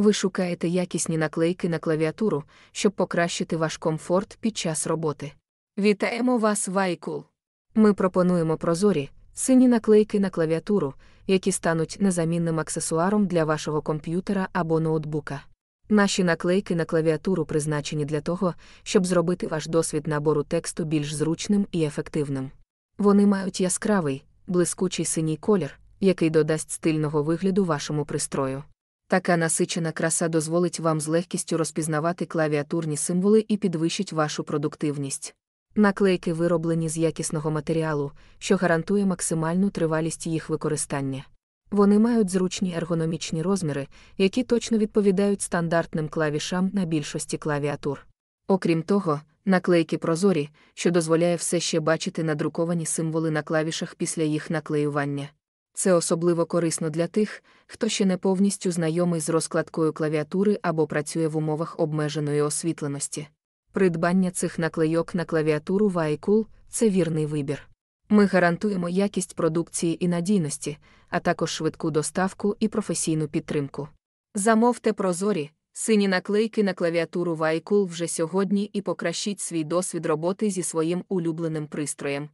Ви шукаєте якісні наклейки на клавіатуру, щоб покращити ваш комфорт під час роботи. Вітаємо вас, Вайкул! Ми пропонуємо прозорі, сині наклейки на клавіатуру, які стануть незамінним аксесуаром для вашого комп'ютера або ноутбука. Наші наклейки на клавіатуру призначені для того, щоб зробити ваш досвід набору тексту більш зручним і ефективним. Вони мають яскравий, блискучий синій колір, який додасть стильного вигляду вашому пристрою. Така насичена краса дозволить вам з легкістю розпізнавати клавіатурні символи і підвищить вашу продуктивність. Наклейки вироблені з якісного матеріалу, що гарантує максимальну тривалість їх використання. Вони мають зручні ергономічні розміри, які точно відповідають стандартним клавішам на більшості клавіатур. Окрім того, наклейки прозорі, що дозволяє все ще бачити надруковані символи на клавішах після їх наклеювання. Це особливо корисно для тих, хто ще не повністю знайомий з розкладкою клавіатури або працює в умовах обмеженої освітленості. Придбання цих наклейок на клавіатуру Вайкул це вірний вибір. Ми гарантуємо якість продукції і надійності, а також швидку доставку і професійну підтримку. Замовте прозорі, сині наклейки на клавіатуру Вайкул вже сьогодні і покращіть свій досвід роботи зі своїм улюбленим пристроєм.